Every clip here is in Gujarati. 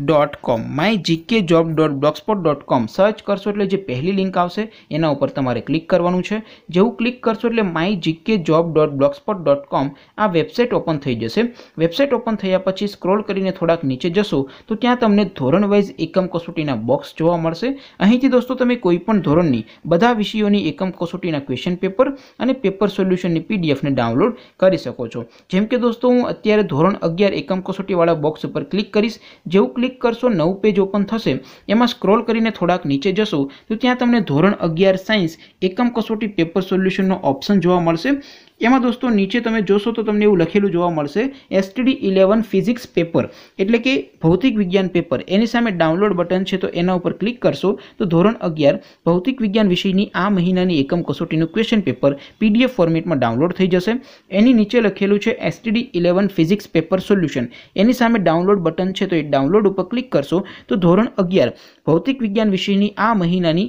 dot com my GK job dot blogspot dot com search કરશો એટલે જે પહેલી લિંક આવશે એના ઉપર તમારે ક્લિક કરવાનું છે જેવું ક્લિક કરશો એટલે my GK job dot blogspot dot com આ વેબસાઇટ ઓપન થઈ જશે વેબસાઇટ ઓપન થયા પછી સ્ક્રોલ કરીને થોડાક નીચે જશો તો ત્યાં તમને ધોરણ વાઇઝ એકમ કસોટીના બોક્સ જોવા મળશે અહીંથી દોસ્તો તમે કોઈપણ ધોરણની બધા વિષયોની એકમ કસોટીના ક્વેશ્ચન પેપર અને પેપર સોલ્યુશનની પીડીએફને ડાઉનલોડ કરી શકો છો જેમ કે દોસ્તો હું અત્યારે ધોરણ અગિયાર એકમ કસોટીવાળા બોક્સ ઉપર ક્લિક કરીશ જેવું ક્લિક કરશો નવું પેજ ઓપન થશે એમાં સ્ક્રોલ કરીને થોડાક નીચે જશો તો ત્યાં તમને ધોરણ અગિયાર સાયન્સ એકમ કસોટી પેપર સોલ્યુશનનો ઓપ્શન જોવા મળશે એમાં દોસ્તો નીચે તમે જોશો તો તમને એવું લખેલું જોવા મળશે એસટીડી ઇલેવન ફિઝિક્સ પેપર એટલે કે ભૌતિક વિજ્ઞાન પેપર એની સામે ડાઉનલોડ બટન છે તો એના ઉપર ક્લિક કરશો તો ધોરણ અગિયાર ભૌતિક વિજ્ઞાન વિષયની આ મહિનાની એકમ કસોટીનું ક્વેશ્ચન પેપર પીડીએફ ફોર્મેટમાં ડાઉનલોડ થઈ જશે એની નીચે લખેલું છે STD eleven physics paper solution એની સામે ડાઉનલોડ બટન છે તો એ ડાઉનલોડ ઉપર ક્લિક કરશો તો ધોરણ અગિયાર ભૌતિક વિજ્ઞાન વિષયની આ મહિનાની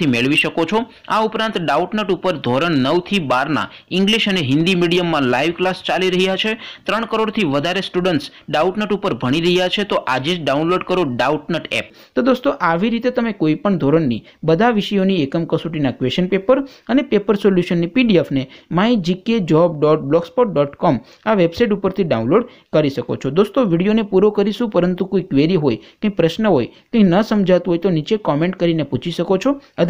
પરથી મેળવી શકો છો આ ઉપરાંત ડાઉટનટ ઉપર ધોરણ નવથી બારના ઇંગ્લિશ અને હિન્દી મીડિયમમાં લાઈવ ક્લાસ ચાલી રહ્યા છે ત્રણ કરોડથી વધારે સ્ટુડન્ટ્સ ડાઉટનટ ઉપર ભણી રહ્યા છે તો આજે જ ડાઉનલોડ કરો ડાઉટનટ એપ તો દોસ્તો આવી રીતે તમે કોઈપણ ધોરણની બધા વિષયોની એકમ કસોટીના ક્વેશ્ચન પેપર અને પેપર સોલ્યુશનની પીડીએફને my GK job dot blogspot dot com આ વેબસાઇટ ઉપરથી ડાઉનલોડ કરી શકો છો દોસ્તો વિડીયોને પૂરો કરીશું પરંતુ કોઈ ક્વેરી હોય કંઈ પ્રશ્ન હોય કંઈ ન સમજાતું હોય તો નીચે કોમેન્ટ કરીને પૂછી શકો છો અધર